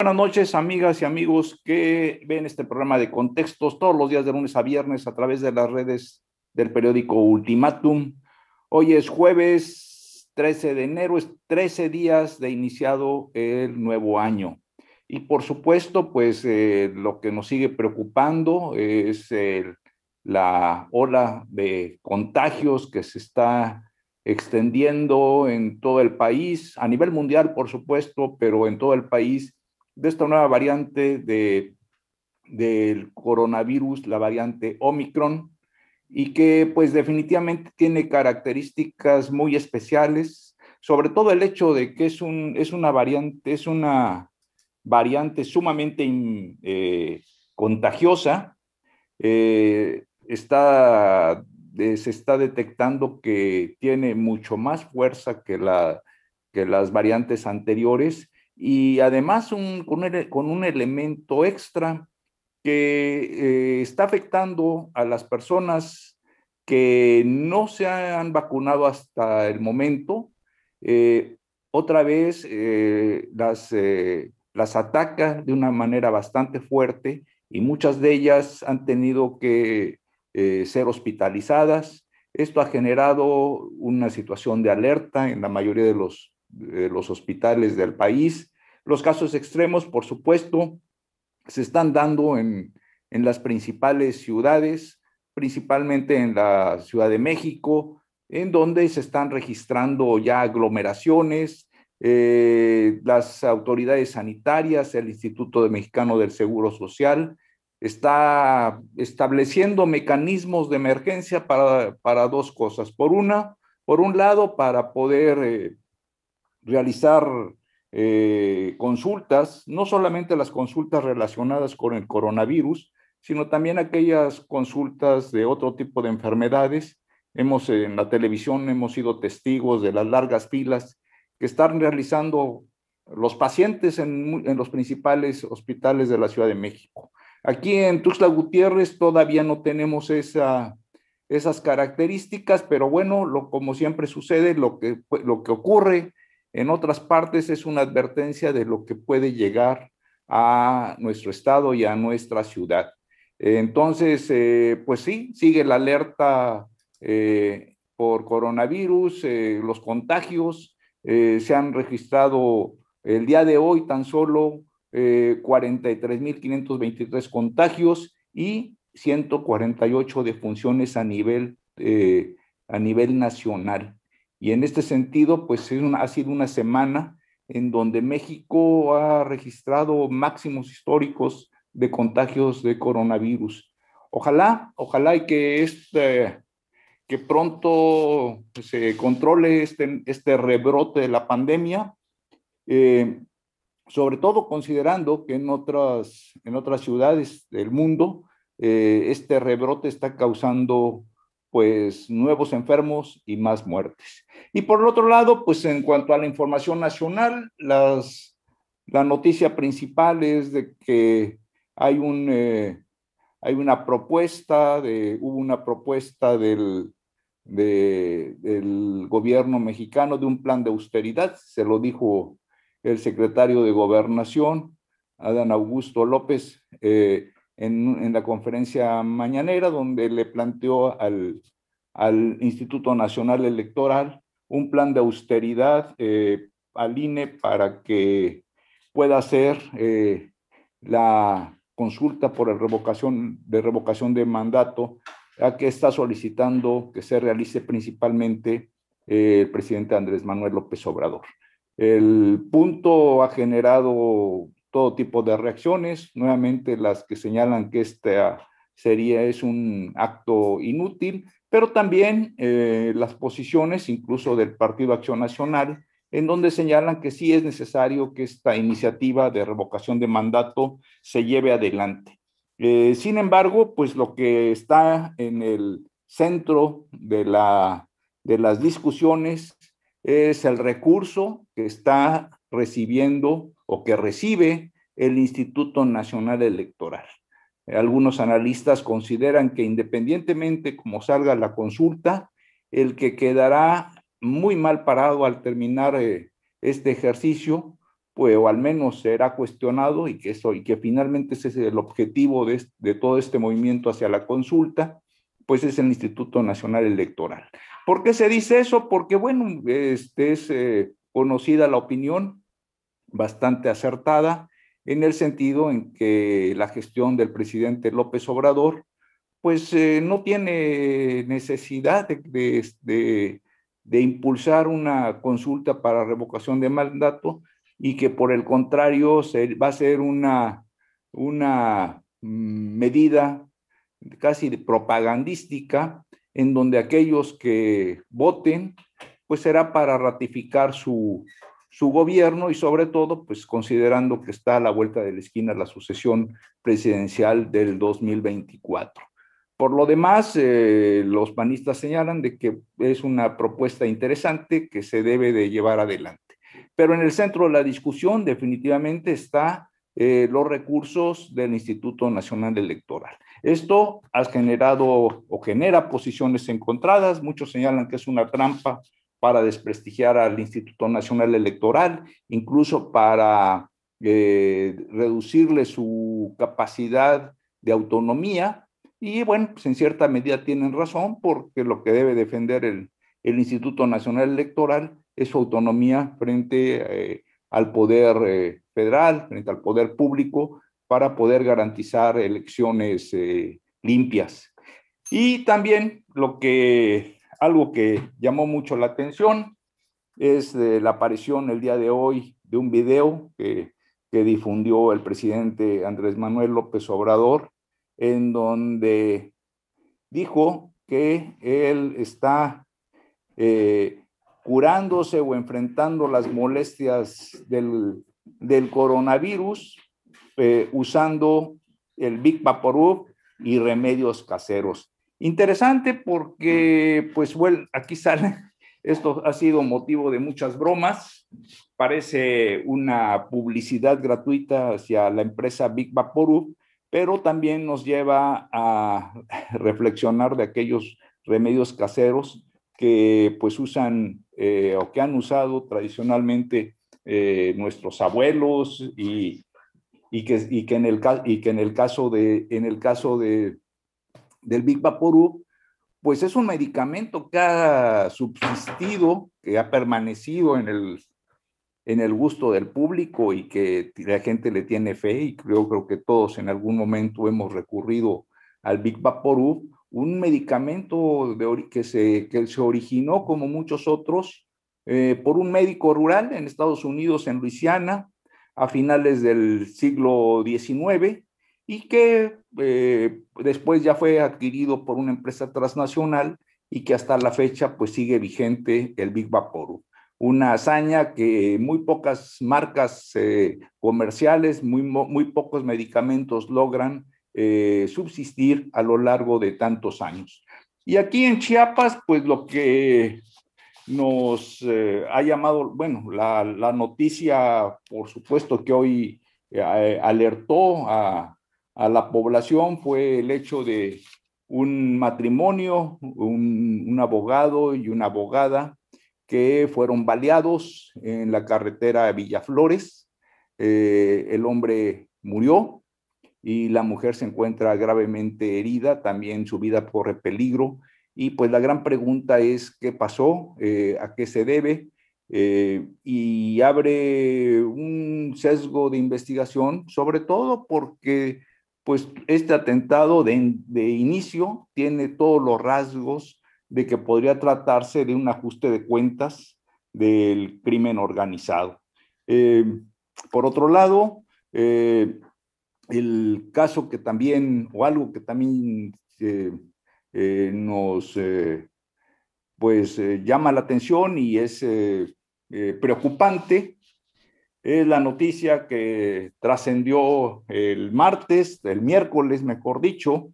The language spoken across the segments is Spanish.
Buenas noches, amigas y amigos que ven este programa de contextos todos los días de lunes a viernes a través de las redes del periódico Ultimatum. Hoy es jueves 13 de enero, es 13 días de iniciado el nuevo año. Y por supuesto, pues eh, lo que nos sigue preocupando es la ola de contagios que se está extendiendo en todo el país, a nivel mundial, por supuesto, pero en todo el país de esta nueva variante de, del coronavirus, la variante Omicron, y que pues definitivamente tiene características muy especiales, sobre todo el hecho de que es, un, es una variante, es una variante sumamente eh, contagiosa, eh, está, se está detectando que tiene mucho más fuerza que, la, que las variantes anteriores y además con, un, elemento extra que eh, está afectando a las personas que no se han vacunado hasta el momento. Eh, otra vez eh, las, las ataca de una manera bastante fuerte y muchas de ellas han tenido que ser hospitalizadas. Esto ha generado una situación de alerta en la mayoría de los eh, los hospitales del país. Los casos extremos, por supuesto, se están dando en, en las principales ciudades, principalmente en la Ciudad de México, en donde se están registrando ya aglomeraciones. Eh, las autoridades sanitarias, el Instituto Mexicano del Seguro Social, está estableciendo mecanismos de emergencia para, para dos cosas. Por una, por un lado, para poder eh, realizar eh, consultas, no solamente las consultas relacionadas con el coronavirus, sino también aquellas consultas de otro tipo de enfermedades. Hemos en la televisión hemos sido testigos de las largas filas que están realizando los pacientes en, los principales hospitales de la Ciudad de México. Aquí en Tuxla Gutiérrez todavía no tenemos esa, esas características, pero bueno, lo, como siempre sucede, lo que, lo que ocurre en otras partes es una advertencia de lo que puede llegar a nuestro estado y a nuestra ciudad. Entonces, eh, pues sí, sigue la alerta eh, por coronavirus, eh, los contagios. se han registrado el día de hoy tan solo 43.523 contagios y 148 defunciones a nivel, a nivel nacional. Y en este sentido, pues ha sido una semana en donde México ha registrado máximos históricos de contagios de coronavirus. Ojalá, ojalá y que, este, que pronto se controle este, este rebrote de la pandemia, eh, sobre todo considerando que en otras, en otras ciudades del mundo eh, este rebrote está causando pues nuevos enfermos y más muertes. Y por el otro lado, pues en cuanto a la información nacional, las, la noticia principal es de que hay, un, eh, hay una propuesta, de, hubo una propuesta del, del gobierno mexicano de un plan de austeridad, se lo dijo el secretario de gobernación, Adán Augusto López, eh, en, la conferencia mañanera, donde le planteó al, Instituto Nacional Electoral un plan de austeridad eh, al INE para que pueda hacer eh, la consulta por revocación, de revocación de mandato, a que está solicitando que se realice principalmente eh, el presidente Andrés Manuel López Obrador. El punto ha generado todo tipo de reacciones, nuevamente las que señalan que este sería es un acto inútil, pero también eh, las posiciones incluso del Partido Acción Nacional, en donde señalan que sí es necesario que esta iniciativa de revocación de mandato se lleve adelante. Eh, sin embargo, pues lo que está en el centro de, la, de las discusiones es el recurso que está recibiendo o que recibe el Instituto Nacional Electoral. Algunos analistas consideran que independientemente como salga la consulta, el que quedará muy mal parado al terminar eh, este ejercicio, pues o al menos será cuestionado y que eso y que finalmente ese es el objetivo de, de todo este movimiento hacia la consulta, pues es el Instituto Nacional Electoral. ¿Por qué se dice eso? Porque bueno, este es eh, conocida la opinión bastante acertada en el sentido en que la gestión del presidente López Obrador pues eh, no tiene necesidad de, de, impulsar una consulta para revocación de mandato y que por el contrario va a ser una, una mm, medida casi propagandística en donde aquellos que voten pues será para ratificar su, su gobierno y sobre todo, pues considerando que está a la vuelta de la esquina la sucesión presidencial del 2024. Por lo demás, eh, los panistas señalan de que es una propuesta interesante que se debe de llevar adelante. Pero en el centro de la discusión definitivamente está eh, los recursos del Instituto Nacional Electoral. Esto ha generado o genera posiciones encontradas. Muchos señalan que es una trampa para desprestigiar al Instituto Nacional Electoral, incluso para eh, reducirle su capacidad de autonomía. Y bueno, pues en cierta medida tienen razón porque lo que debe defender el, Instituto Nacional Electoral es su autonomía frente eh, al poder eh, federal, frente al poder público, para poder garantizar elecciones limpias. Y también lo que algo que llamó mucho la atención es eh, la aparición el día de hoy de un video que, difundió el presidente Andrés Manuel López Obrador, en donde dijo que él está eh, curándose o enfrentando las molestias del, coronavirus eh, usando el Big Vaporub y remedios caseros. Interesante porque, mm. pues bueno, aquí sale, esto ha sido motivo de muchas bromas, parece una publicidad gratuita hacia la empresa Big Vaporub, pero también nos lleva a reflexionar de aquellos remedios caseros que pues usan eh, o que han usado tradicionalmente eh, nuestros abuelos y, y, que, y, que en el, y que en el caso de, en el caso de del Big Vaporub, pues es un medicamento que ha subsistido, que ha permanecido en el, en el gusto del público y que la gente le tiene fe y creo, creo que todos en algún momento hemos recurrido al Big Vaporub, un medicamento de, que, se, que se originó como muchos otros eh, por un médico rural en Estados Unidos, en Luisiana, a finales del siglo XIX y que eh, después ya fue adquirido por una empresa transnacional y que hasta la fecha pues sigue vigente el Big Vaporu. Una hazaña que muy pocas marcas eh, comerciales, muy, muy pocos medicamentos logran eh, subsistir a lo largo de tantos años. Y aquí en Chiapas, pues lo que nos ha llamado, bueno, la, noticia, por supuesto, que hoy alertó a, a la población fue el hecho de un matrimonio, un, abogado y una abogada que fueron baleados en la carretera de Villaflores. Eh, el hombre murió y la mujer se encuentra gravemente herida, también su vida corre peligro. Y pues la gran pregunta es qué pasó, eh, a qué se debe, eh, y abre un sesgo de investigación, sobre todo porque pues este atentado de, inicio tiene todos los rasgos de que podría tratarse de un ajuste de cuentas del crimen organizado. Eh, por otro lado, eh, el caso que también, o algo que también eh, nos pues, llama la atención y es preocupante, es la noticia que trascendió el martes, el miércoles, mejor dicho,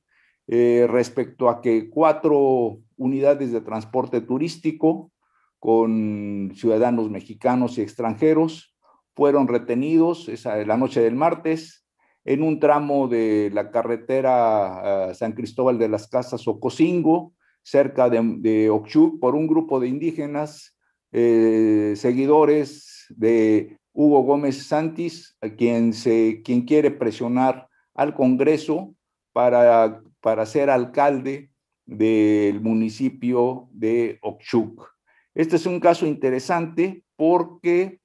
eh, respecto a que cuatro unidades de transporte turístico con ciudadanos mexicanos y extranjeros fueron retenidos esa, la noche del martes en un tramo de la carretera ah, San Cristóbal de las Casas Ocosingo, cerca de, de por un grupo de indígenas eh, seguidores de Hugo Gómez Santis, quien, se, quien quiere presionar al Congreso para, para ser alcalde del municipio de Ochuc. Este es un caso interesante porque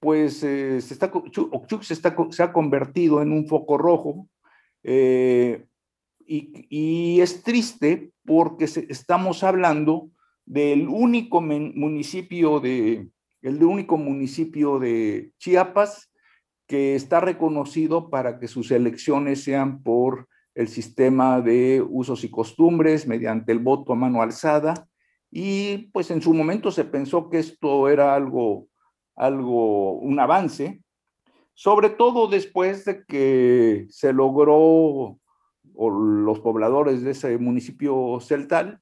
pues eh, se se ha convertido en un foco rojo eh, y, es triste porque estamos hablando del único municipio de, el único municipio de Chiapas que está reconocido para que sus elecciones sean por el sistema de usos y costumbres mediante el voto a mano alzada y pues en su momento se pensó que esto era algo algo un avance sobre todo después de que se logró o los pobladores de ese municipio celtal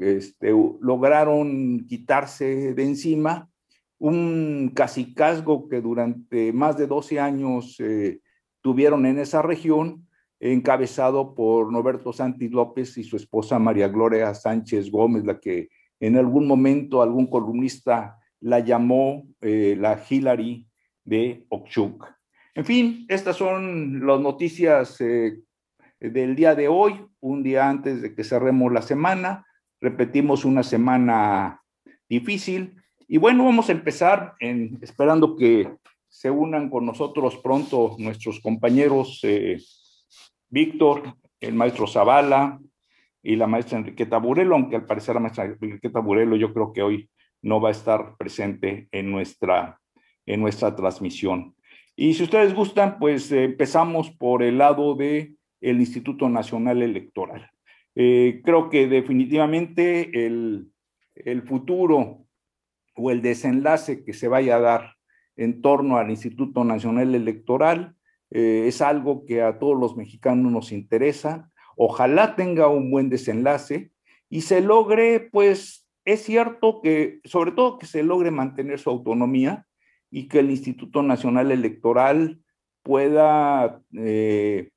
este, lograron quitarse de encima un casicazgo que durante más de 12 años eh, tuvieron en esa región, encabezado por Norberto Santis López y su esposa María Gloria Sánchez Gómez, la que en algún momento algún columnista la llamó eh, la Hillary de Oxchuk. En fin, estas son las noticias eh, del día de hoy, un día antes de que cerremos la semana. Repetimos una semana difícil, y bueno, vamos a empezar esperando que se unan con nosotros pronto nuestros compañeros eh, Víctor, el maestro Zavala y la maestra Enriqueta Burelo, aunque al parecer la maestra Enriqueta Burelo yo creo que hoy no va a estar presente en nuestra, en nuestra transmisión. Y si ustedes gustan, pues eh, empezamos por el lado de el Instituto Nacional Electoral. Eh, creo que definitivamente el, el futuro o el desenlace que se vaya a dar en torno al Instituto Nacional Electoral. Eh, es algo que a todos los mexicanos nos interesa. Ojalá tenga un buen desenlace y se logre, pues, es cierto que, sobre todo que se logre mantener su autonomía y que el Instituto Nacional Electoral pueda eh,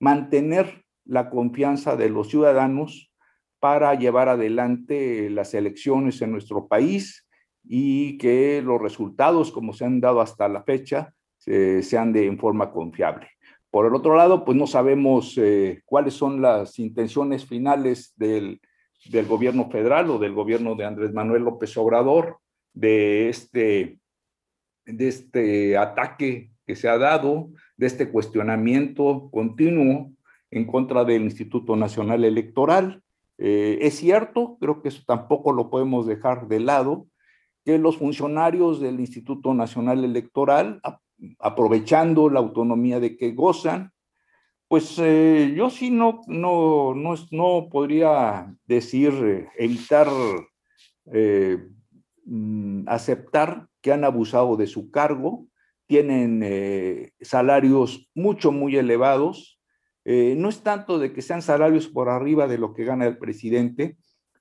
mantener la confianza de los ciudadanos para llevar adelante las elecciones en nuestro país y que los resultados, como se han dado hasta la fecha, eh, sean de forma confiable. Por el otro lado, pues no sabemos eh, cuáles son las intenciones finales del, gobierno federal o del gobierno de Andrés Manuel López Obrador de este, de este ataque que se ha dado, de este cuestionamiento continuo en contra del Instituto Nacional Electoral. Eh, es cierto, creo que eso tampoco lo podemos dejar de lado, que los funcionarios del Instituto Nacional Electoral, aprovechando la autonomía de que gozan, pues eh, yo sí no, no, no, no podría decir, eh, evitar eh, mm, aceptar que han abusado de su cargo, tienen salarios mucho, muy elevados. no es tanto de que sean salarios por arriba de lo que gana el presidente,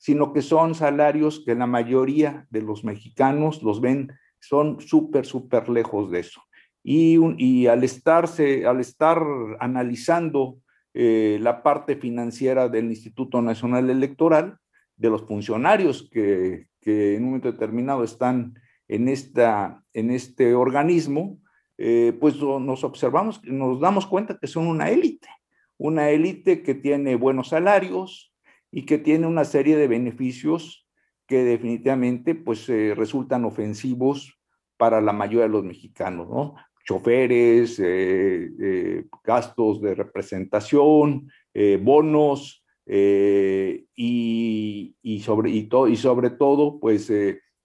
sino que son salarios que la mayoría de los mexicanos los ven, son súper, súper lejos de eso. Y, al, estarse, al estar analizando eh, la parte financiera del Instituto Nacional Electoral, de los funcionarios que, que en un momento determinado están en, esta, en este organismo, eh, pues nos observamos, nos damos cuenta que son una élite, una élite que tiene buenos salarios, y que tiene una serie de beneficios que definitivamente pues eh, resultan ofensivos para la mayoría de los mexicanos, ¿no? Choferes, eh, eh, gastos de representación, bonos y, sobre, y, y sobre todo pues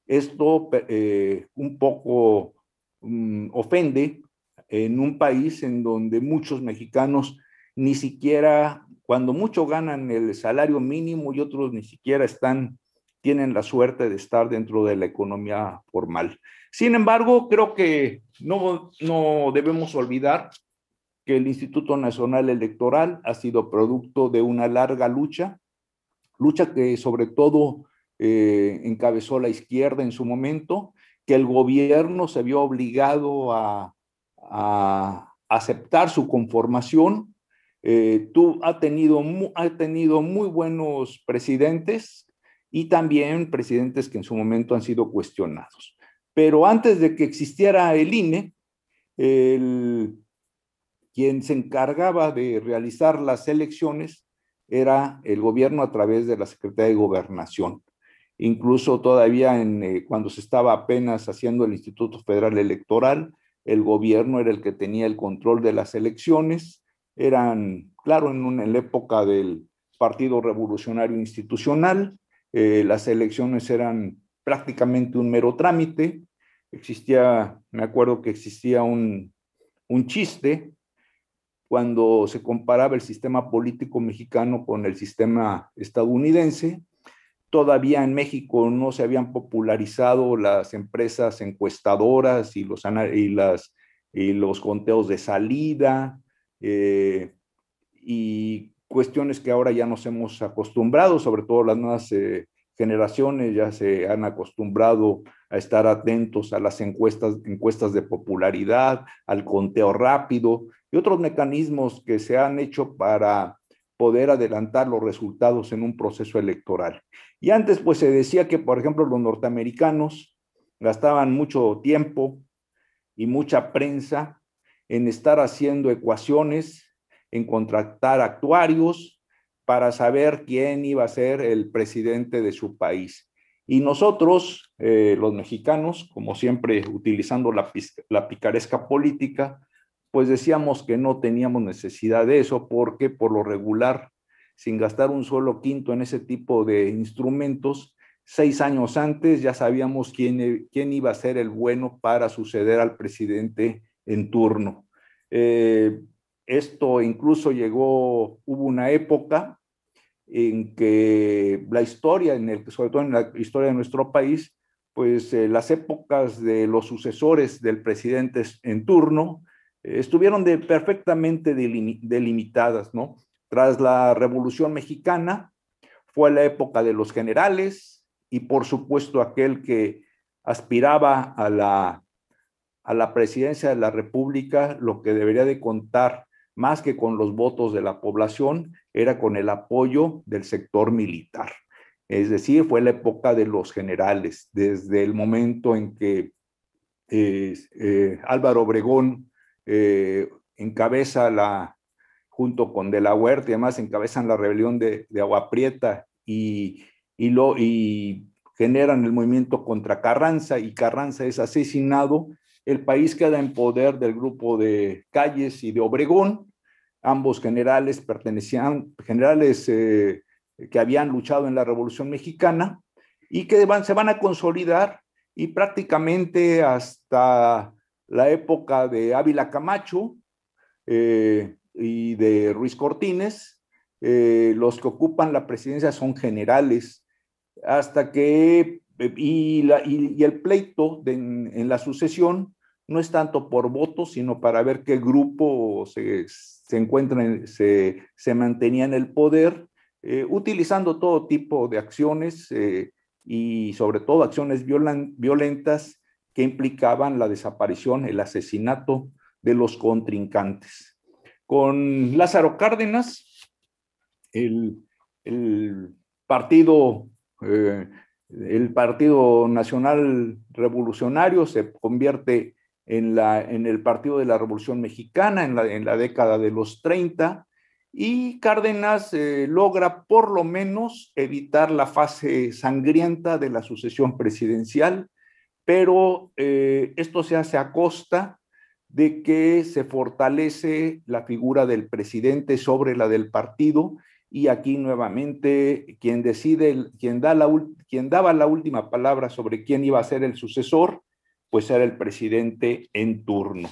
esto un poco mm, ofende en un país en donde muchos mexicanos ni siquiera cuando muchos ganan el salario mínimo y otros ni siquiera están, tienen la suerte de estar dentro de la economía formal. Sin embargo, creo que no, debemos olvidar que el Instituto Nacional Electoral ha sido producto de una larga lucha, lucha que sobre todo eh, encabezó la izquierda en su momento, que el gobierno se vio obligado a aceptar su conformación eh, tú ha tenido, ha tenido muy buenos presidentes y también presidentes que en su momento han sido cuestionados. Pero antes de que existiera el INE, quien se encargaba de realizar las elecciones era el gobierno a través de la Secretaría de Gobernación. Incluso todavía eh, cuando se estaba apenas haciendo el Instituto Federal Electoral, el gobierno era el que tenía el control de las elecciones eran, claro, en, la época del Partido Revolucionario Institucional, eh, las elecciones eran prácticamente un mero trámite, existía, me acuerdo que existía un, chiste cuando se comparaba el sistema político mexicano con el sistema estadounidense. Todavía en México no se habían popularizado las empresas encuestadoras y los, las, y los conteos de salida, eh, y cuestiones que ahora ya nos hemos acostumbrado, sobre todo las nuevas eh, generaciones ya se han acostumbrado a estar atentos a las encuestas, encuestas de popularidad, al conteo rápido y otros mecanismos que se han hecho para poder adelantar los resultados en un proceso electoral. Y antes pues se decía que, por ejemplo, los norteamericanos gastaban mucho tiempo y mucha prensa en estar haciendo ecuaciones, en contratar actuarios para saber quién iba a ser el presidente de su país. Y nosotros, eh, los mexicanos, como siempre utilizando la, picaresca política, pues decíamos que no teníamos necesidad de eso porque por lo regular, sin gastar un solo quinto en ese tipo de instrumentos, seis años antes ya sabíamos quién, e, quién iba a ser el bueno para suceder al presidente en turno. Eh, esto incluso llegó, hubo una época en que la historia, en el, sobre todo en la historia de nuestro país, pues eh, las épocas de los sucesores del presidente en turno eh, estuvieron de, perfectamente delimitadas, ¿no? Tras la Revolución Mexicana fue la época de los generales y por supuesto aquel que aspiraba a la a la presidencia de la República, lo que debería de contar más que con los votos de la población, era con el apoyo del sector militar. Es decir, fue la época de los generales, desde el momento en que eh, eh, Álvaro Obregón eh, encabeza la, junto con De la Huerta y además encabezan la rebelión de, de Agua y, lo, y generan el movimiento contra Carranza y Carranza es asesinado el país queda en poder del grupo de Calles y de Obregón, ambos generales pertenecían, generales eh, que habían luchado en la Revolución Mexicana y que se van a consolidar y prácticamente hasta la época de Ávila Camacho eh, y de Ruiz Cortines, eh, los que ocupan la presidencia son generales, hasta que, y, el pleito en, la sucesión no es tanto por votos, sino para ver qué grupo se, encuentra, se, mantenía en el poder, eh, utilizando todo tipo de acciones eh, y sobre todo acciones violentas que implicaban la desaparición, el asesinato de los contrincantes. Con Lázaro Cárdenas, el, partido eh, el Partido Nacional Revolucionario se convierte en, el Partido de la Revolución Mexicana en la, década de los 30 y Cárdenas eh, logra por lo menos evitar la fase sangrienta de la sucesión presidencial, pero eh, esto se hace a costa de que se fortalece la figura del presidente sobre la del partido y aquí nuevamente quien decide, da la, quien daba la última palabra sobre quién iba a ser el sucesor pues era el presidente en turno.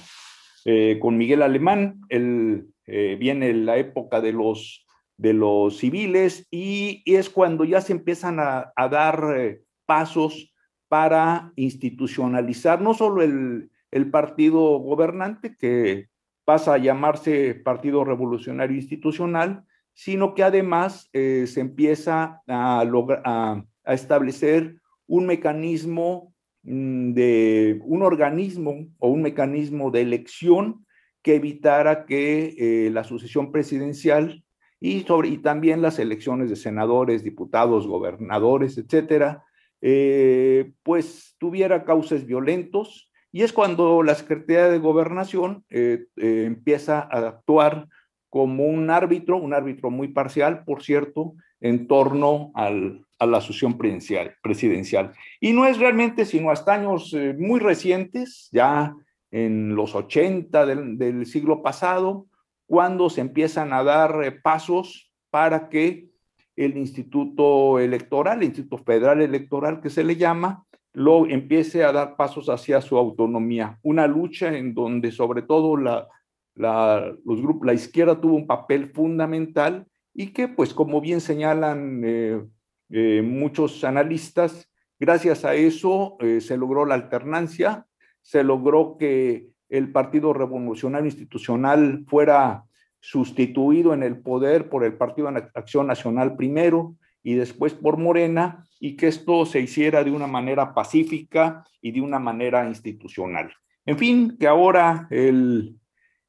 Eh, con Miguel Alemán, eh, viene la época de los, de los civiles y, es cuando ya se empiezan a, dar eh, pasos para institucionalizar no solo el, partido gobernante, que pasa a llamarse Partido Revolucionario Institucional, sino que además se empieza a, a, establecer un mecanismo Mm, de un organismo o un mecanismo de elección que evitara que eh, la sucesión presidencial y, y también las elecciones de senadores, diputados, gobernadores, etcétera, eh, pues tuviera causas violentos. Y es cuando la Secretaría de Gobernación eh, empieza a actuar como un árbitro, un árbitro muy parcial, por cierto, en torno al, a la sucesión presidencial, Y no es realmente sino hasta años eh, muy recientes, ya en los 80 del, siglo pasado, cuando se empiezan a dar eh, pasos para que el Instituto Electoral, el Instituto Federal Electoral que se le llama, lo empiece a dar pasos hacia su autonomía. Una lucha en donde sobre todo la, la, los grupos, la izquierda tuvo un papel fundamental y que, pues como bien señalan eh, eh, muchos analistas. Gracias a eso eh, se logró la alternancia, se logró que el Partido Revolucionario Institucional fuera sustituido en el poder por el Partido de Acción Nacional primero y después por Morena, y que esto se hiciera de una manera pacífica y de una manera institucional. En fin, que ahora el,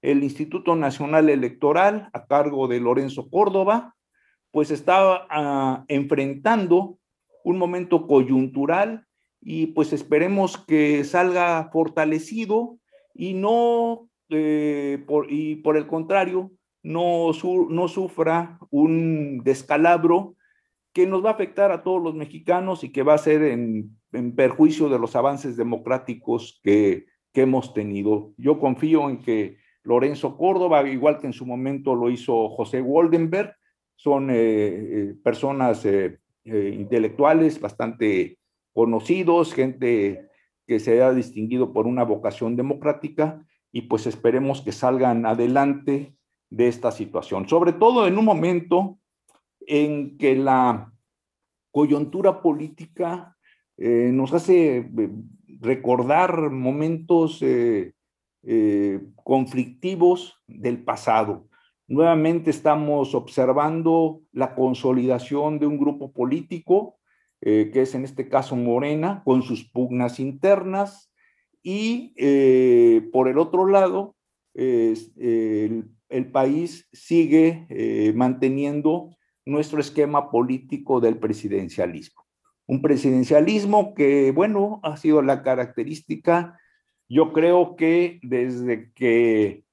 el Instituto Nacional Electoral, a cargo de Lorenzo Córdoba, pues estaba ah, enfrentando un momento coyuntural y pues esperemos que salga fortalecido y no, eh, por, y por el contrario, no, no sufra un descalabro que nos va a afectar a todos los mexicanos y que va a ser en, perjuicio de los avances democráticos que, que hemos tenido. Yo confío en que Lorenzo Córdoba, igual que en su momento lo hizo José Woldenberg son eh, eh, personas eh, intelectuales bastante conocidos, gente que se ha distinguido por una vocación democrática y pues esperemos que salgan adelante de esta situación, sobre todo en un momento en que la coyuntura política nos hace recordar momentos conflictivos del pasado. Nuevamente estamos observando la consolidación de un grupo político, eh, que es en este caso Morena, con sus pugnas internas, y eh, por el otro lado, el, país sigue eh, manteniendo nuestro esquema político del presidencialismo. Un presidencialismo que, bueno, ha sido la característica, yo creo que desde que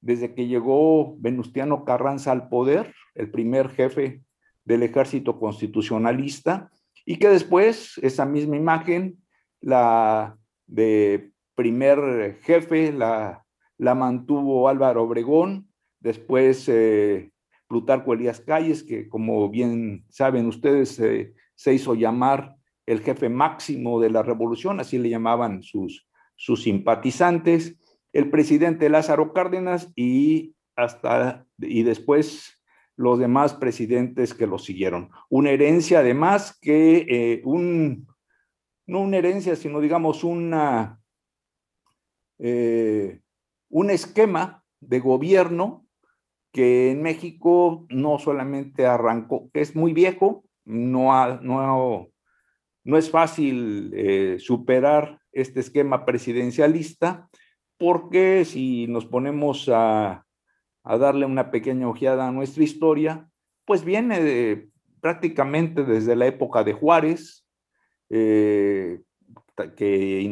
desde que llegó Venustiano Carranza al poder, el primer jefe del ejército constitucionalista, y que después esa misma imagen, la de primer jefe, la, la mantuvo Álvaro Obregón, después eh, Plutarco Elías Calles, que como bien saben ustedes, eh, se hizo llamar el jefe máximo de la revolución, así le llamaban sus, sus simpatizantes, el presidente Lázaro Cárdenas y hasta y después los demás presidentes que lo siguieron. Una herencia además que eh, un, no una herencia, sino digamos una, eh, un esquema de gobierno que en México no solamente arrancó, es muy viejo, no, no es fácil eh, superar este esquema presidencialista, porque si nos ponemos a, darle una pequeña ojeada a nuestra historia, pues viene prácticamente desde la época de Juárez, eh, que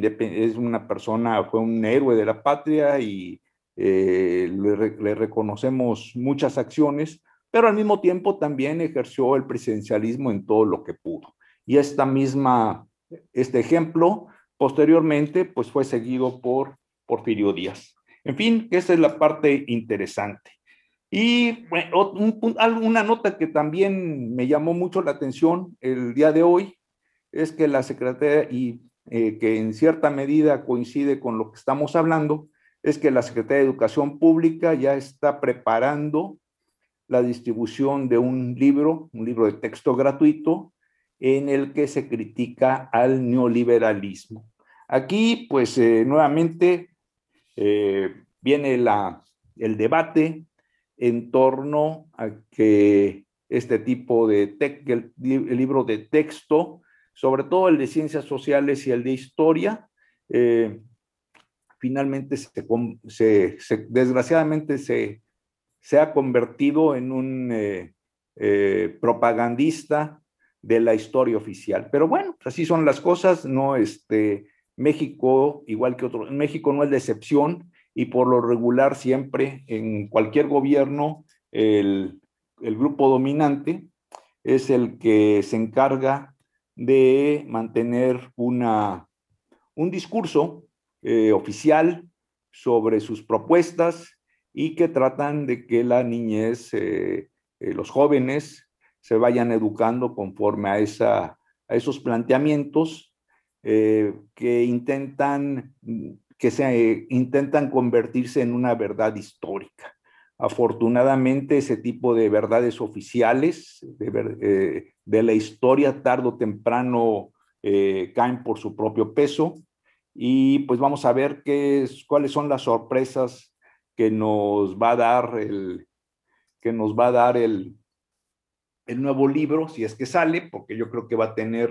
es una persona, fue un héroe de la patria y eh, le, reconocemos muchas acciones, pero al mismo tiempo también ejerció el presidencialismo en todo lo que pudo. Y esta misma, este ejemplo, posteriormente, pues fue seguido por Porfirio Díaz. En fin, esa es la parte interesante. Y una nota que también me llamó mucho la atención el día de hoy es que la Secretaría, y eh, que en cierta medida coincide con lo que estamos hablando, es que la Secretaría de Educación Pública ya está preparando la distribución de un libro, un libro de texto gratuito, en el que se critica al neoliberalismo. Aquí, pues, eh, nuevamente eh, viene la, el debate en torno a que este tipo de el, libro de texto, sobre todo el de ciencias sociales y el de historia, eh, finalmente se, desgraciadamente se, se ha convertido en un eh, propagandista de la historia oficial. Pero bueno, así son las cosas, no este, México, igual que otros, México no es la excepción y por lo regular siempre en cualquier gobierno el, grupo dominante es el que se encarga de mantener una, un discurso eh, oficial sobre sus propuestas y que tratan de que la niñez, eh, eh, los jóvenes, se vayan educando conforme a, esa, a esos planteamientos eh, que intentan mm, que se intentan convertirse en una verdad histórica. Afortunadamente, ese tipo de verdades oficiales de, eh, la historia tarde o temprano eh, caen por su propio peso y pues vamos a ver qué cuáles son las sorpresas que nos va a dar el que nos va a dar el, el nuevo libro, si es que sale, porque yo creo que va a tener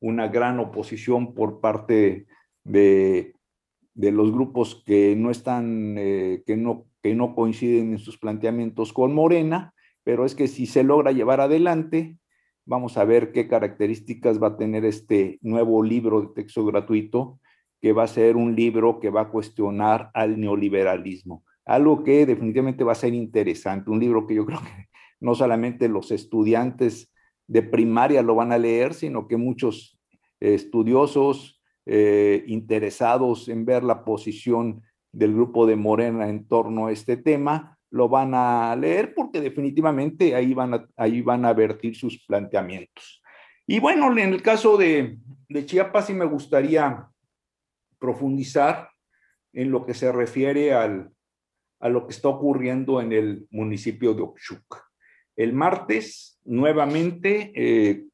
una gran oposición por parte de, los grupos que no están, eh, que, no, que no coinciden en sus planteamientos con Morena, pero es que si se logra llevar adelante, vamos a ver qué características va a tener este nuevo libro de texto gratuito, que va a ser un libro que va a cuestionar al neoliberalismo. Algo que definitivamente va a ser interesante, un libro que yo creo que no solamente los estudiantes de primaria lo van a leer, sino que muchos eh, estudiosos eh, interesados en ver la posición del grupo de Morena en torno a este tema lo van a leer porque definitivamente ahí van a, ahí van a vertir sus planteamientos. Y bueno, en el caso de, Chiapas sí me gustaría profundizar en lo que se refiere al, a lo que está ocurriendo en el municipio de Oxuca. El martes, nuevamente, eh,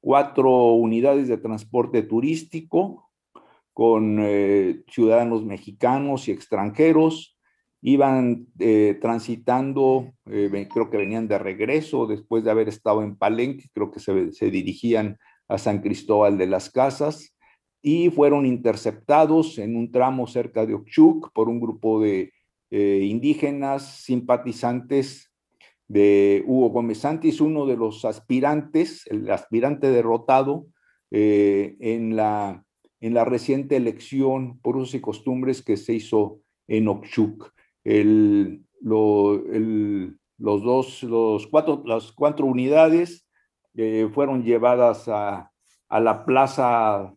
cuatro unidades de transporte turístico con eh, ciudadanos mexicanos y extranjeros. Iban eh, transitando, creo que venían de regreso después de haber estado en Palenque, creo que se, dirigían a San Cristóbal de las Casas y fueron interceptados en un tramo cerca de Ochuc por un grupo de indígenas simpatizantes de Hugo Gómez Santis, uno de los aspirantes, el aspirante derrotado eh, en, la, en la reciente elección por usos y costumbres que se hizo en Okchuk. los dos, los cuatro, las cuatro unidades eh, fueron llevadas a, la plaza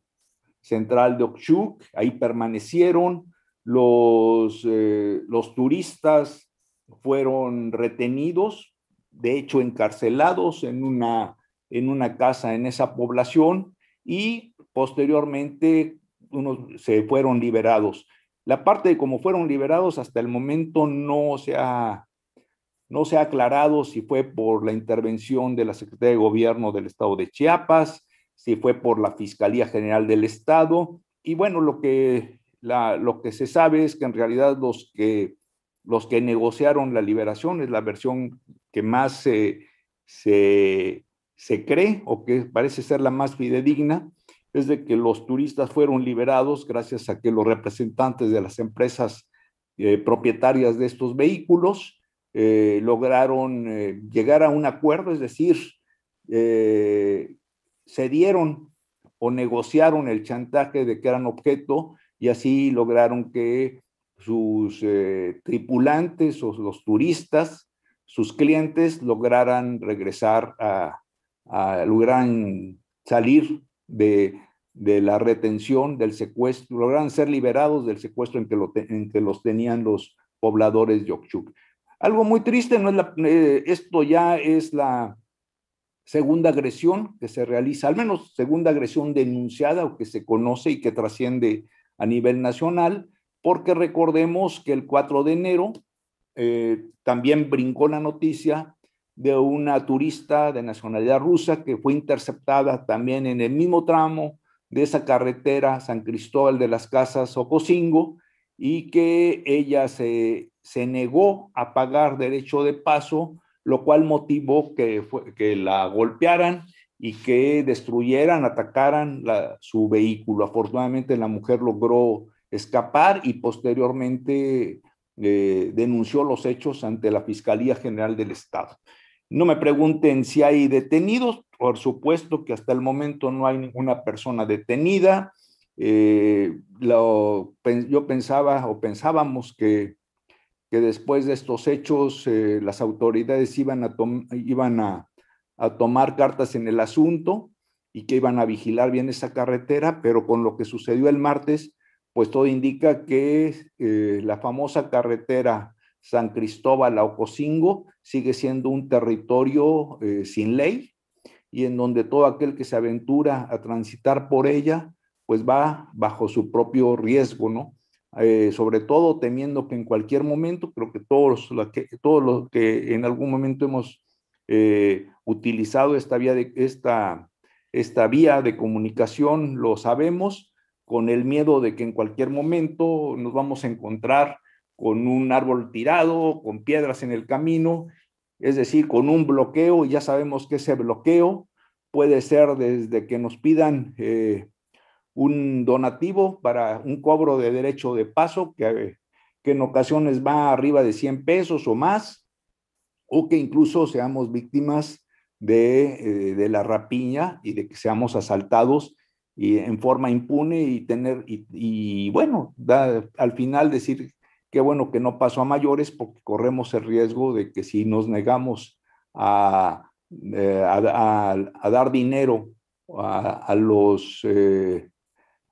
central de Okchuk, ahí permanecieron los, eh, los turistas, fueron retenidos, de hecho encarcelados en una, en una casa en esa población y posteriormente unos se fueron liberados. La parte de cómo fueron liberados hasta el momento no se ha, no se ha aclarado si fue por la intervención de la Secretaría de Gobierno del Estado de Chiapas, si fue por la Fiscalía General del Estado. Y bueno, lo que, la, lo que se sabe es que en realidad los que los que negociaron la liberación, es la versión que más se, cree o que parece ser la más fidedigna, es de que los turistas fueron liberados gracias a que los representantes de las empresas eh, propietarias de estos vehículos eh, lograron eh, llegar a un acuerdo, es decir, cedieron o negociaron el chantaje de que eran objeto y así lograron que sus eh, tripulantes o los turistas, sus clientes lograran regresar a, salir de, la retención, del secuestro, lograran ser liberados del secuestro en que, los tenían los pobladores de yokchuk. Algo muy triste, no es eh, esto ya es la segunda agresión que se realiza, al menos segunda agresión denunciada o que se conoce y que trasciende a nivel nacional porque recordemos que el 4 de enero eh, también brincó la noticia de una turista de nacionalidad rusa que fue interceptada también en el mismo tramo de esa carretera San Cristóbal de las Casas Ocosingo y que ella se, negó a pagar derecho de paso, lo cual motivó que, la golpearan y que destruyeran, atacaran su vehículo. Afortunadamente la mujer logró escapar y posteriormente eh, denunció los hechos ante la Fiscalía General del Estado. No me pregunten si hay detenidos, por supuesto que hasta el momento no hay ninguna persona detenida. Eh, yo pensaba o pensábamos que, después de estos hechos eh, las autoridades iban, a tomar cartas en el asunto y que iban a vigilar bien esa carretera, pero con lo que sucedió el martes, pues todo indica que eh, la famosa carretera San Cristóbal Ocosingo sigue siendo un territorio eh, sin ley y en donde todo aquel que se aventura a transitar por ella, pues va bajo su propio riesgo, ¿no? Eh, sobre todo temiendo que en cualquier momento, creo que todos los que, todos los que en algún momento hemos utilizado esta vía, de, esta, esta vía de comunicación lo sabemos, con el miedo de que en cualquier momento nos vamos a encontrar con un árbol tirado, con piedras en el camino, es decir, con un bloqueo, y ya sabemos que ese bloqueo puede ser desde que nos pidan eh, un donativo para un cobro de derecho de paso, que, que en ocasiones va arriba de 100 pesos o más, o que incluso seamos víctimas de, eh, de la rapiña y de que seamos asaltados y en forma impune y tener, y, bueno, al final decir que bueno que no pasó a mayores porque corremos el riesgo de que si nos negamos a, eh, dar dinero a, los, eh,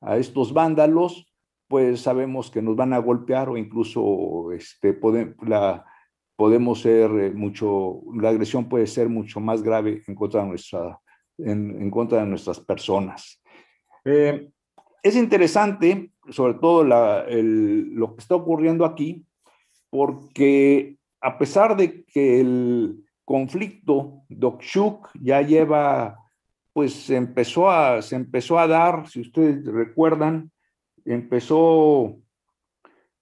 a estos vándalos, pues sabemos que nos van a golpear o incluso este, la, podemos ser eh, mucho, la agresión puede ser mucho más grave en contra de, nuestra, en contra de nuestras personas. Eh, es interesante, sobre todo lo que está ocurriendo aquí, porque a pesar de que el conflicto Dokchuk ya lleva, pues empezó a, se empezó a dar, si ustedes recuerdan, empezó,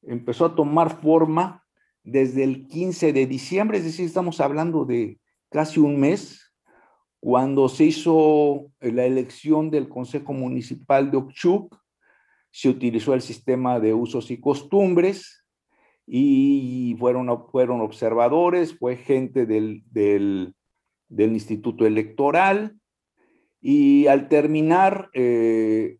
empezó a tomar forma desde el 15 de diciembre, es decir, estamos hablando de casi un mes, cuando se hizo eh, la elección del Consejo Municipal de Ochuc, se utilizó el sistema de usos y costumbres y fueron, fueron observadores, fue gente del, del, Instituto Electoral y al terminar eh,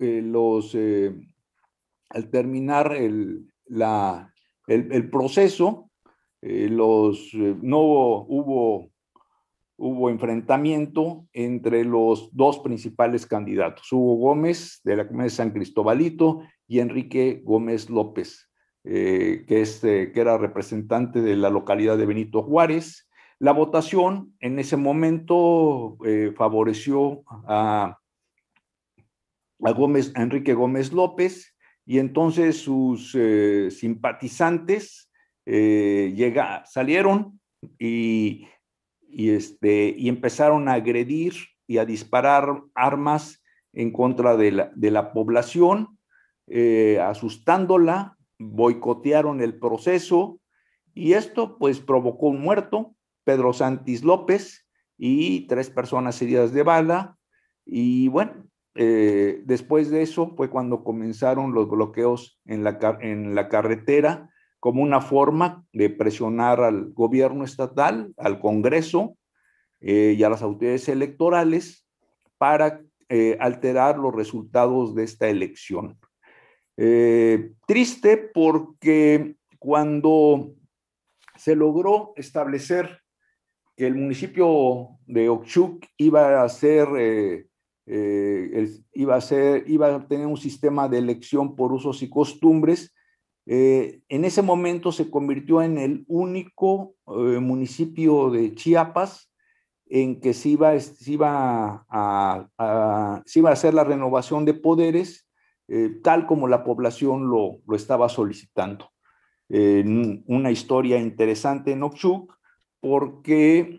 eh, los... al terminar el, la, el, proceso, los, no hubo hubo enfrentamiento entre los dos principales candidatos, Hugo Gómez de la Comunidad de San Cristóbalito y Enrique Gómez López, eh, que, eh, que era representante de la localidad de Benito Juárez. La votación en ese momento eh, favoreció a, Gómez, Enrique Gómez López y entonces sus simpatizantes llega, salieron y y, este, y empezaron a agredir y a disparar armas en contra de la, población, eh, asustándola, boicotearon el proceso y esto pues provocó un muerto, Pedro Santis López, y tres personas heridas de bala. Y bueno, eh, después de eso fue cuando comenzaron los bloqueos en la, en la carretera como una forma de presionar al gobierno estatal, al Congreso eh, y a las autoridades electorales para eh, alterar los resultados de esta elección. Eh, triste porque cuando se logró establecer que el municipio de Ochuc iba a ser, iba a ser, iba a tener un sistema de elección por usos y costumbres, eh, en ese momento se convirtió en el único eh, municipio de Chiapas en que se iba, iba, a, a, hacer la renovación de poderes eh, tal como la población lo, estaba solicitando. una historia interesante en Oxuc porque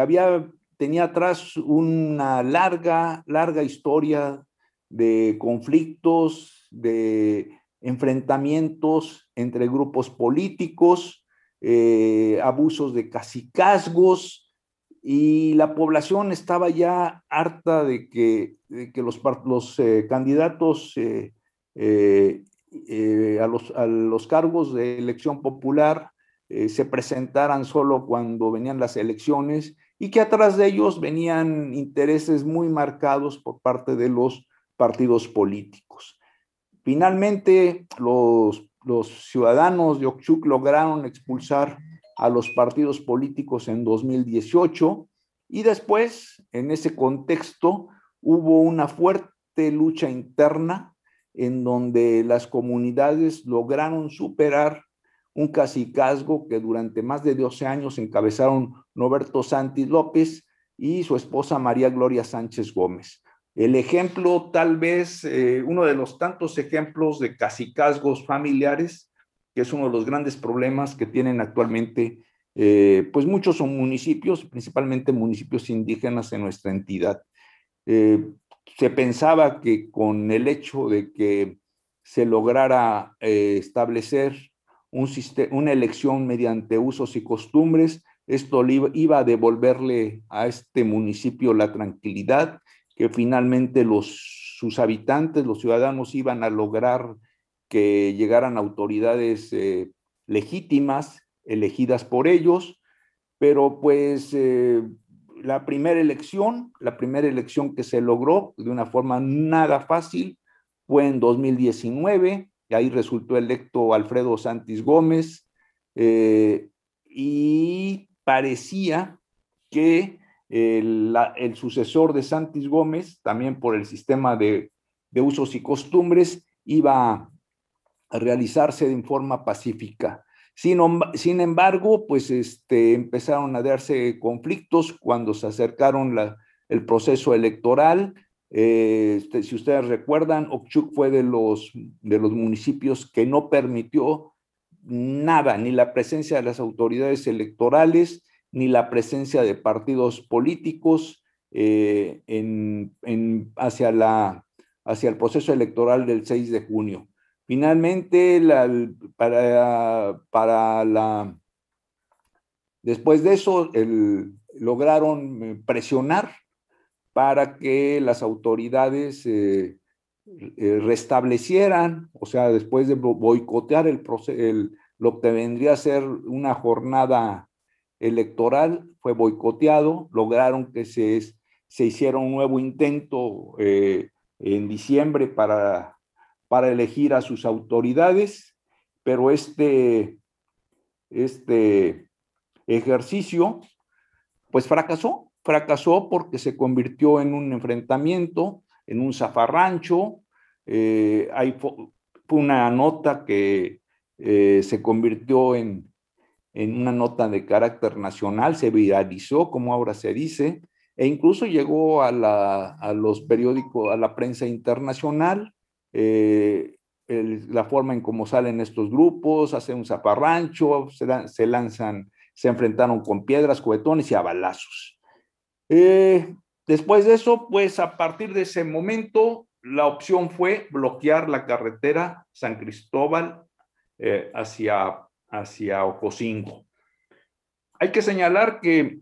había, tenía atrás una larga, larga historia de conflictos, de enfrentamientos entre grupos políticos, eh, abusos de casicazgos y la población estaba ya harta de que, los, los eh, candidatos eh, a, los, a, los, cargos de elección popular se presentaran solo cuando venían las elecciones y que atrás de ellos venían intereses muy marcados por parte de los partidos políticos. Finalmente, los, ciudadanos de ochuc lograron expulsar a los partidos políticos en 2018 y después, en ese contexto, hubo una fuerte lucha interna en donde las comunidades lograron superar un cacicazgo que durante más de 12 años encabezaron Roberto Santi López y su esposa María Gloria Sánchez Gómez. El ejemplo, tal vez, eh, uno de los tantos ejemplos de casicazgos familiares, que es uno de los grandes problemas que tienen actualmente, eh, pues muchos son municipios, principalmente municipios indígenas en nuestra entidad. Eh, se pensaba que con el hecho de que se lograra establecer una elección mediante usos y costumbres, esto iba a devolverle a este municipio la tranquilidad, que finalmente los, sus habitantes, los ciudadanos, iban a lograr que llegaran autoridades eh, legítimas, elegidas por ellos, pero pues eh, la primera elección, la primera elección que se logró de una forma nada fácil fue en 2019, y ahí resultó electo Alfredo Santis Gómez, eh, y parecía que el, sucesor de Santis Gómez, también por el sistema de, usos y costumbres, iba a realizarse de forma pacífica. Sin, embargo, pues este, empezaron a darse conflictos cuando se acercaron el proceso electoral. Eh, este, si ustedes recuerdan, Okchuk fue de los, de los municipios que no permitió nada, ni la presencia de las autoridades electorales, ni la presencia de partidos políticos eh, en, hacia, la, hacia el proceso electoral del 6 de junio. Finalmente, para, para la, después de eso, lograron eh, presionar para que las autoridades eh, restablecieran, o sea, después de boicotear el lo que vendría a ser una jornada electoral, fue boicoteado, lograron que se, se hiciera un nuevo intento eh, en diciembre para, para elegir a sus autoridades, pero este, este ejercicio pues fracasó, fracasó porque se convirtió en un enfrentamiento, en un zafarrancho. hay, eh, fue una nota que eh, se convirtió en, en una nota de carácter nacional, se viralizó, como ahora se dice, e incluso llegó a, los periódicos, a la prensa internacional, eh, la forma en cómo salen estos grupos, hacen un zaparrancho, se, lanzan, se enfrentaron con piedras, cohetones y a balazos. Eh, después de eso, pues a partir de ese momento, la opción fue bloquear la carretera San Cristóbal eh, hacia hacia hacia Ococinco Hay que señalar que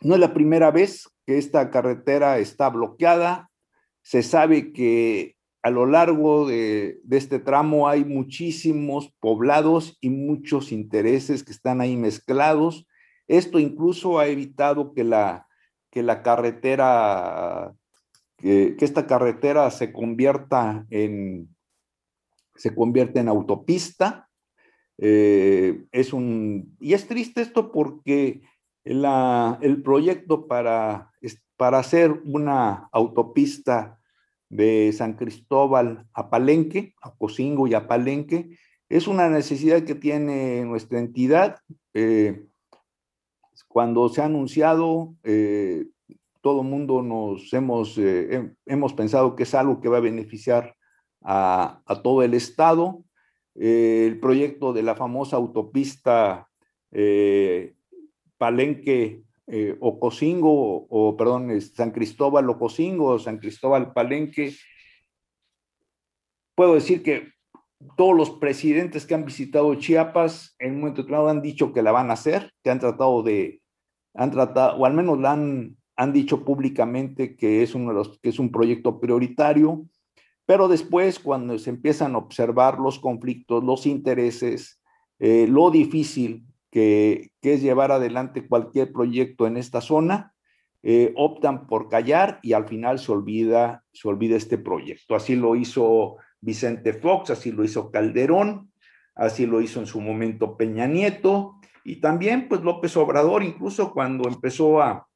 no es la primera vez que esta carretera está bloqueada. Se sabe que a lo largo de, este tramo hay muchísimos poblados y muchos intereses que están ahí mezclados. Esto incluso ha evitado que la, que la carretera, que, que esta carretera se convierta en, se convierte en autopista. Eh, es un, y es triste esto porque el proyecto para, para hacer una autopista de San Cristóbal a Palenque, a Cocingo y a Palenque, es una necesidad que tiene nuestra entidad. Eh, cuando se ha anunciado, todo eh, todo mundo nos hemos, hemos pensado que es algo que va a beneficiar a todo el Estado. Eh, el proyecto de la famosa autopista eh, Palenque o eh, Ocosingo, o perdón, San Cristóbal Ocosingo, San Cristóbal Palenque. Puedo decir que todos los presidentes que han visitado Chiapas en un momento determinado han dicho que la van a hacer, que han tratado de, han tratado, o al menos la han, han dicho públicamente que es, uno de los, que es un proyecto prioritario. Pero después, cuando se empiezan a observar los conflictos, los intereses, eh, lo difícil que, es llevar adelante cualquier proyecto en esta zona, eh, optan por callar y al final se olvida, se olvida este proyecto. Así lo hizo Vicente Fox, así lo hizo Calderón, así lo hizo en su momento Peña Nieto y también pues López Obrador, incluso cuando empezó a,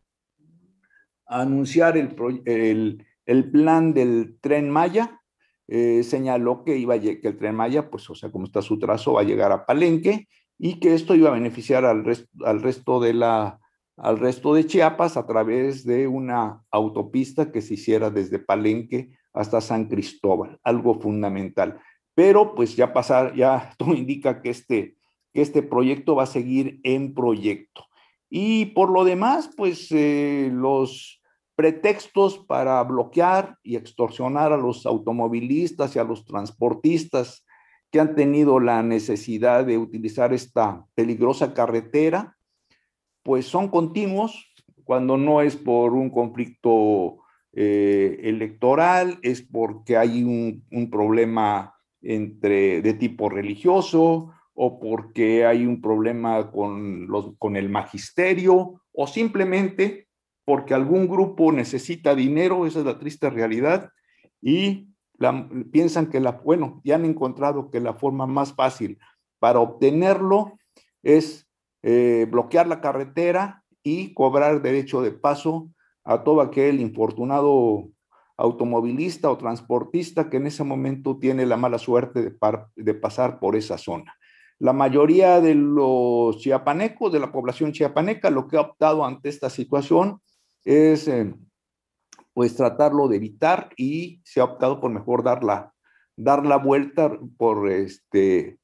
anunciar el, el el plan del tren Maya eh, señaló que, iba a, que el tren Maya, pues, o sea, como está su trazo, va a llegar a Palenque y que esto iba a beneficiar al, al, resto de la, al resto de Chiapas a través de una autopista que se hiciera desde Palenque hasta San Cristóbal, algo fundamental. Pero pues ya pasar, ya todo indica que este, que este proyecto va a seguir en proyecto. Y por lo demás, pues eh, los, pretextos para bloquear y extorsionar a los automovilistas y a los transportistas que han tenido la necesidad de utilizar esta peligrosa carretera, pues son continuos cuando no es por un conflicto eh, electoral, es porque hay un, problema de tipo religioso o porque hay un problema con el magisterio o simplemente porque algún grupo necesita dinero, esa es la triste realidad, y piensan que la, bueno, ya han encontrado que la forma más fácil para obtenerlo es eh, bloquear la carretera y cobrar derecho de paso a todo aquel infortunado automovilista o transportista que en ese momento tiene la mala suerte de, de pasar por esa zona. La mayoría de los chiapanecos, de la población chiapaneca, lo que ha optado ante esta situación es eh, pues tratarlo de evitar y se ha optado por mejor dar la, dar la vuelta por, este,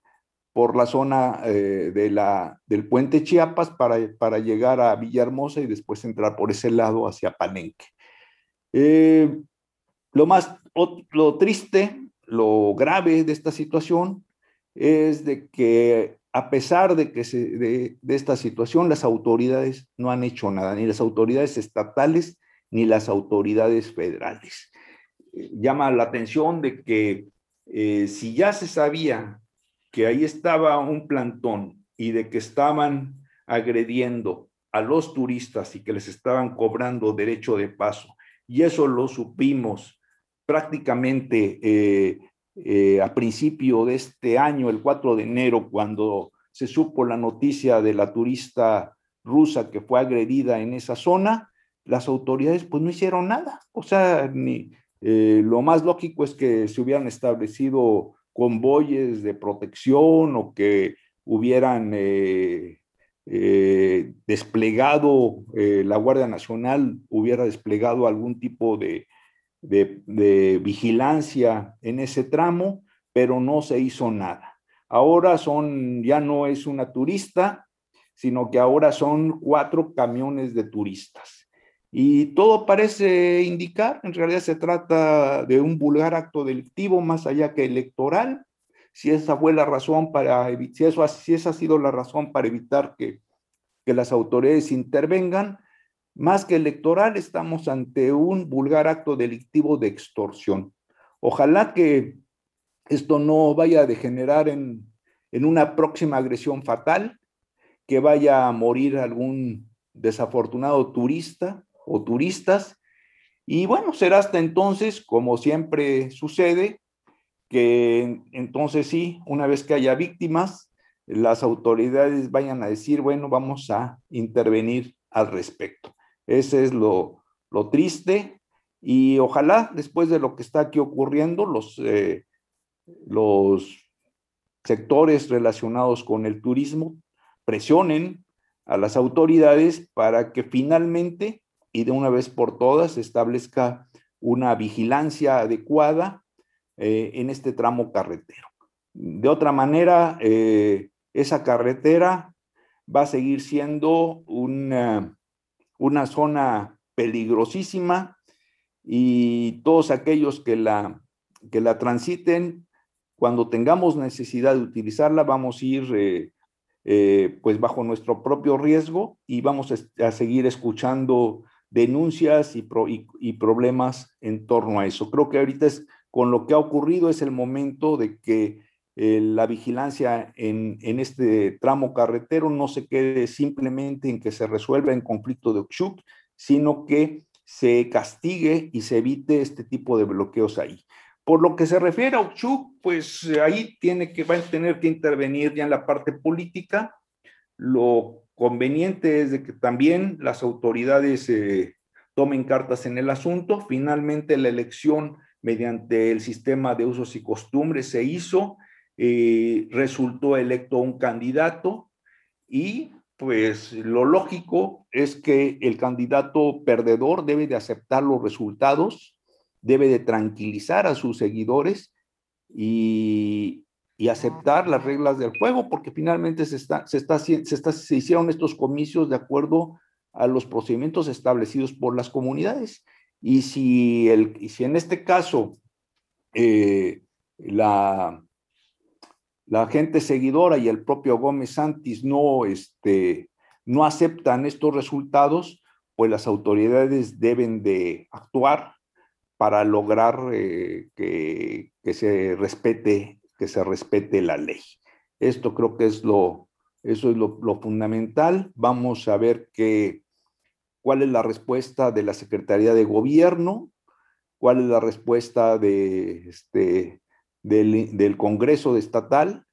por la zona eh, de la, del puente Chiapas para, llegar a Villahermosa y después entrar por ese lado hacia Palenque. Eh, lo más, lo triste, lo grave de esta situación es de que a pesar de, que se, de, esta situación, las autoridades no han hecho nada, ni las autoridades estatales ni las autoridades federales. llama la atención de que eh, si ya se sabía que ahí estaba un plantón y de que estaban agrediendo a los turistas y que les estaban cobrando derecho de paso, y eso lo supimos prácticamente eh, eh, a principio de este año, el 4 de enero, cuando se supo la noticia de la turista rusa que fue agredida en esa zona, las autoridades pues no hicieron nada. O sea, ni, eh, lo más lógico es que se hubieran establecido convoyes de protección o que hubieran eh, desplegado, la Guardia Nacional hubiera desplegado algún tipo de de, vigilancia en ese tramo, pero no se hizo nada. Ahora son, ya no es una turista, sino que ahora son cuatro camiones de turistas. Y todo parece indicar, en realidad se trata de un vulgar acto delictivo más allá que electoral. Si esa fue la razón para, si, eso, si esa ha sido la razón para evitar que, que las autoridades intervengan, más que electoral, estamos ante un vulgar acto delictivo de extorsión. Ojalá que esto no vaya a degenerar en, una próxima agresión fatal, que vaya a morir algún desafortunado turista o turistas. Y bueno, será hasta entonces, como siempre sucede, que entonces sí, una vez que haya víctimas, las autoridades vayan a decir, bueno, vamos a intervenir al respecto. Ese es lo, triste y ojalá después de lo que está aquí ocurriendo, los, eh, los sectores relacionados con el turismo presionen a las autoridades para que finalmente y de una vez por todas se establezca una vigilancia adecuada eh, en este tramo carretero. De otra manera, eh, esa carretera va a seguir siendo una, una zona peligrosísima y todos aquellos que la, que la transiten, cuando tengamos necesidad de utilizarla, vamos a ir eh, eh, pues bajo nuestro propio riesgo y vamos a, seguir escuchando denuncias y, y, problemas en torno a eso. Creo que ahorita es con lo que ha ocurrido es el momento de que eh, la vigilancia en, en, este tramo carretero no se quede simplemente en que se resuelva en conflicto de Oxuc, sino que se castigue y se evite este tipo de bloqueos ahí. Por lo que se refiere a Oxuc, pues eh, ahí tiene que, va a tener que intervenir ya en la parte política. Lo conveniente es de que también las autoridades eh, tomen cartas en el asunto. Finalmente la elección mediante el sistema de usos y costumbres se hizo eh, resultó electo un candidato y pues lo lógico es que el candidato perdedor debe de aceptar los resultados, debe de tranquilizar a sus seguidores y, aceptar las reglas del juego, porque finalmente se, está, está, hicieron estos comicios de acuerdo a los procedimientos establecidos por las comunidades. Y si, el, si en este caso eh, la, la gente seguidora y el propio Gómez Santis no, este, no aceptan estos resultados, pues las autoridades deben de actuar para lograr eh, que, se respete, que se respete la ley. Esto creo que es lo, eso es lo, fundamental. Vamos a ver cuál es la respuesta de la Secretaría de Gobierno, cuál es la respuesta de, este, del, Congreso Estatal,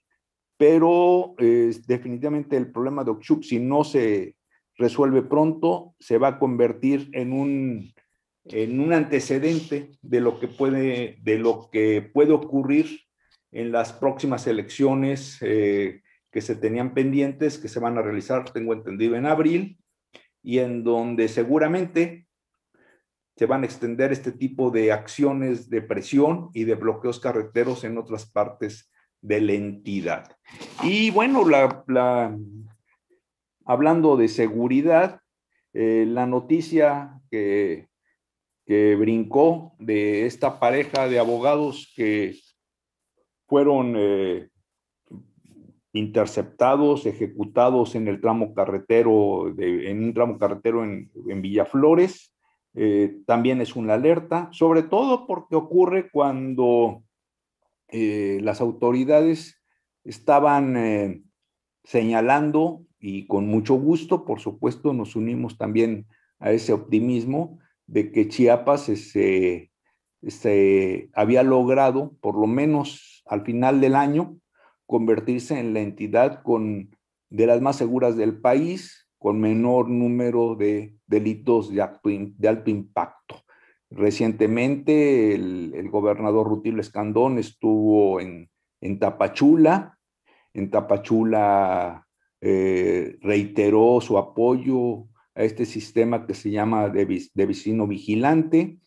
pero eh, definitivamente el problema de Okchuk, si no se resuelve pronto, se va a convertir en un, en un antecedente de lo que puede, de lo que puede ocurrir en las próximas elecciones eh, que se tenían pendientes, que se van a realizar, tengo entendido, en abril, y en donde seguramente se van a extender este tipo de acciones de presión y de bloqueos carreteros en otras partes de la entidad. Y bueno, hablando de seguridad, eh, la noticia que, brincó de esta pareja de abogados que fueron eh, interceptados, ejecutados en el tramo carretero, en un tramo carretero en, en Villaflores, eh, también es una alerta, sobre todo porque ocurre cuando eh, las autoridades estaban eh, señalando, y con mucho gusto, por supuesto, nos unimos también a ese optimismo de que Chiapas se este, este, había logrado, por lo menos al final del año, convertirse en la entidad con, de las más seguras del país, con menor número de delitos de, alto impacto. Recientemente el, gobernador Rutil Escandón estuvo en, Tapachula. En Tapachula eh, reiteró su apoyo a este sistema que se llama de, vecino vigilante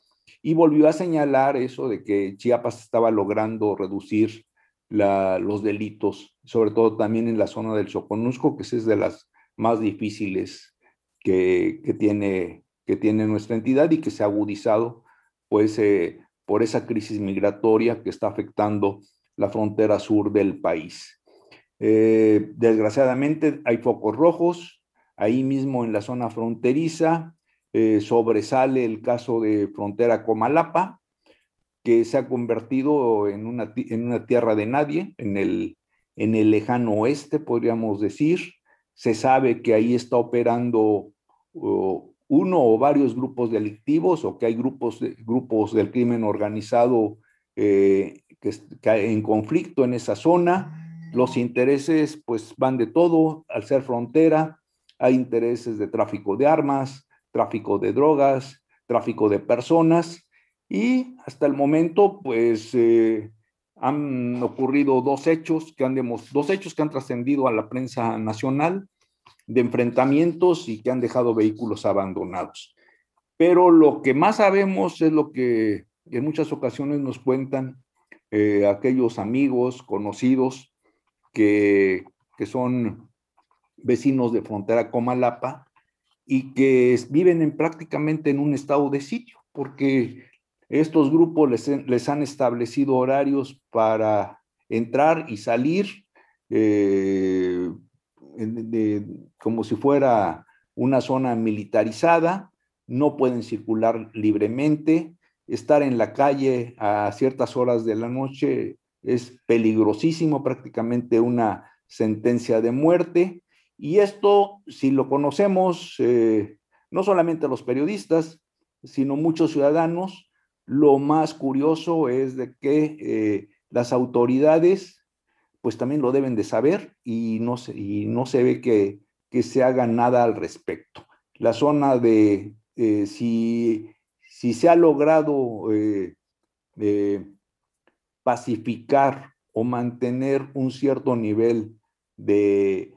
y volvió a señalar eso de que Chiapas estaba logrando reducir los delitos, sobre todo también en la zona del Soconusco, que es de las más difíciles que, tiene, que tiene nuestra entidad y que se ha agudizado pues, eh, por esa crisis migratoria que está afectando la frontera sur del país. Eh, desgraciadamente hay focos rojos, ahí mismo en la zona fronteriza eh, sobresale el caso de frontera Comalapa, que se ha convertido en una, en una tierra de nadie, en el, en el lejano oeste, podríamos decir, se sabe que ahí está operando uno o varios grupos delictivos o que hay grupos, grupos del crimen organizado eh, que, en conflicto en esa zona. Los intereses pues van de todo, al ser frontera, hay intereses de tráfico de armas, tráfico de drogas, tráfico de personas y hasta el momento pues eh, han ocurrido dos hechos que han, dos hechos que han trascendido a la prensa nacional de enfrentamientos y que han dejado vehículos abandonados. Pero lo que más sabemos es lo que en muchas ocasiones nos cuentan eh, aquellos amigos, conocidos, que, son vecinos de frontera Comalapa y que viven prácticamente en un estado de sitio, porque estos grupos les, han establecido horarios para entrar y salir eh, como si fuera una zona militarizada, no pueden circular libremente, estar en la calle a ciertas horas de la noche es peligrosísimo, prácticamente una sentencia de muerte. Y esto, si lo conocemos, eh, no solamente los periodistas, sino muchos ciudadanos, lo más curioso es de que eh, las autoridades pues también lo deben de saber y no se, ve que, se haga nada al respecto. La zona de, eh, si, se ha logrado eh, pacificar o mantener un cierto nivel de,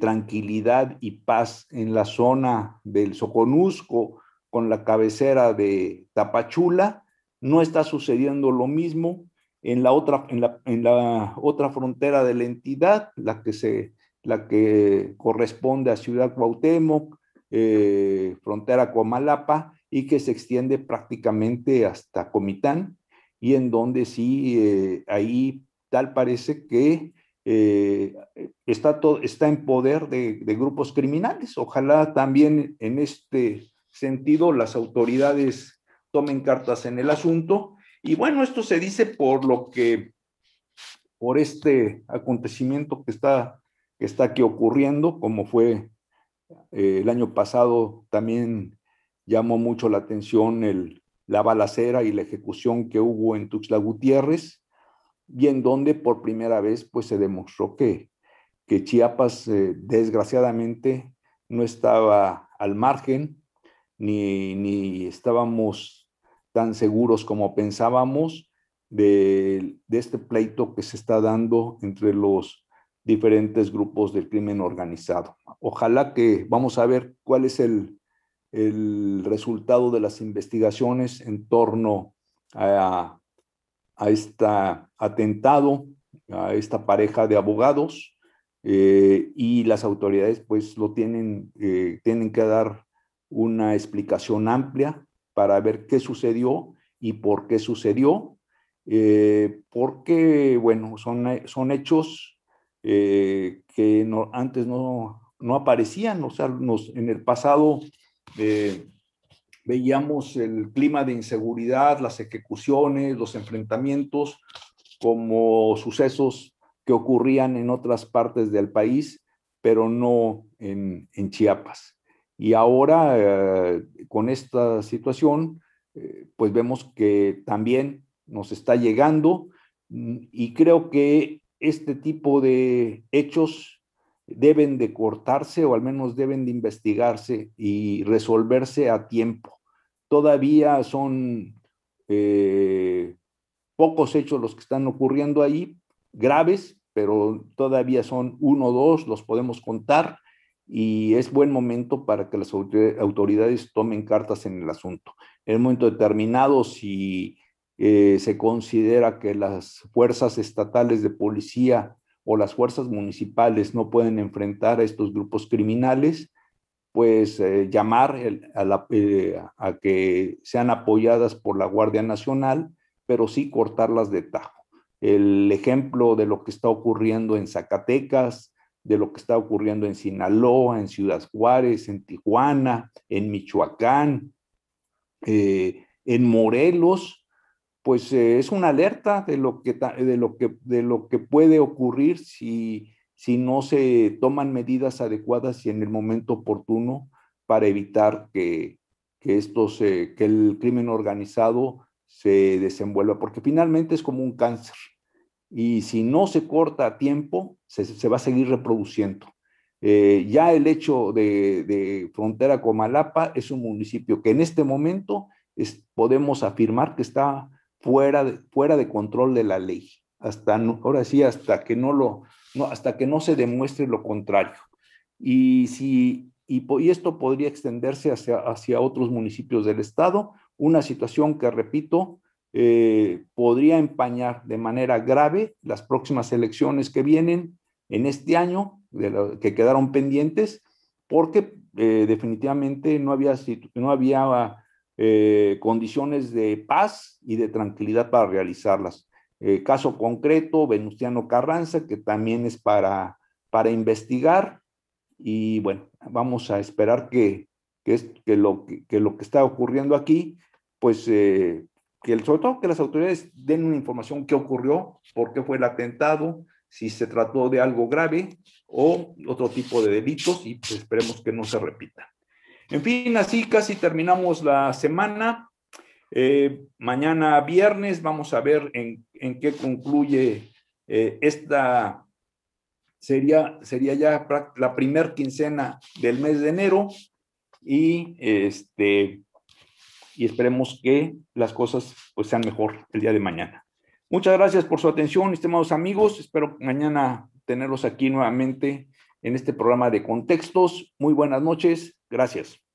tranquilidad y paz en la zona del Soconusco con la cabecera de Tapachula, no está sucediendo lo mismo en la otra, en la, otra frontera de la entidad, la que, se, la que corresponde a Ciudad Cuauhtémoc, eh, frontera Coamalapa, y que se extiende prácticamente hasta Comitán, y en donde sí, eh, ahí tal parece que eh, está, está en poder de, de, grupos criminales. Ojalá también en este sentido las autoridades tomen cartas en el asunto. Y bueno, esto se dice por lo que, por este acontecimiento que está, que está aquí ocurriendo, como fue eh, el año pasado, también llamó mucho la atención el, la balacera y la ejecución que hubo en Tuxtla Gutiérrez, y en donde por primera vez pues se demostró que, que Chiapas eh, desgraciadamente no estaba al margen, ni, ni estábamos tan seguros como pensábamos de, este pleito que se está dando entre los diferentes grupos del crimen organizado. Ojalá que vamos a ver cuál es el, resultado de las investigaciones en torno a, este atentado, a esta pareja de abogados, eh, y las autoridades pues lo tienen, eh, tienen que dar una explicación amplia para ver qué sucedió y por qué sucedió, eh, porque, bueno, son, eh, son hechos eh, que antes no, aparecían, o sea, en el pasado veíamos el clima de inseguridad, las ejecuciones, los enfrentamientos como sucesos que ocurrían en otras partes del país, pero no en Chiapas. Y ahora, eh, con esta situación, eh, pues vemos que también nos está llegando mm, y creo que este tipo de hechos deben de cortarse o al menos deben de investigarse y resolverse a tiempo. Todavía son eh, pocos hechos los que están ocurriendo ahí, graves, pero todavía son uno o dos, los podemos contar y es buen momento para que las autoridades tomen cartas en el asunto. En un momento determinado, si eh, se considera que las fuerzas estatales de policía o las fuerzas municipales no pueden enfrentar a estos grupos criminales, pues eh, llamar eh, a que sean apoyadas por la Guardia Nacional, pero sí cortarlas de tajo. El ejemplo de lo que está ocurriendo en Zacatecas, de lo que está ocurriendo en Sinaloa, en Ciudad Juárez, en Tijuana, en Michoacán, eh, en Morelos, pues eh, es una alerta de lo que, de lo que, de lo que puede ocurrir si, si no se toman medidas adecuadas y en el momento oportuno para evitar que, que, eh, que el crimen organizado se desenvuelva, porque finalmente es como un cáncer y si no se corta a tiempo, se, va a seguir reproduciendo. Eh, ya el hecho de, frontera con Malapa es un municipio que en este momento es, podemos afirmar que está fuera de, fuera de control de la ley. Hasta ahora sí, hasta que no lo, no, hasta que no se demuestre lo contrario. Y si esto podría extenderse hacia, hacia otros municipios del estado, una situación que repito eh, podría empañar de manera grave las próximas elecciones que vienen en este año, que quedaron pendientes, porque eh, definitivamente no había, no había eh, condiciones de paz y de tranquilidad para realizarlas. caso concreto, Venustiano Carranza, que también es para, para investigar. Y bueno, vamos a esperar que, lo, que, lo que está ocurriendo aquí pues sobre todo que las autoridades den una información qué ocurrió, por qué fue el atentado, si se trató de algo grave o otro tipo de delitos y esperemos que no se repita. En fin, así casi terminamos la semana. Eh, mañana viernes vamos a ver en, qué concluye eh, esta, sería, sería ya la primer quincena del mes de enero y este, y esperemos que las cosas pues, sean mejor el día de mañana. Muchas gracias por su atención, estimados amigos. Espero mañana tenerlos aquí nuevamente en este programa de contextos. Muy buenas noches. Gracias.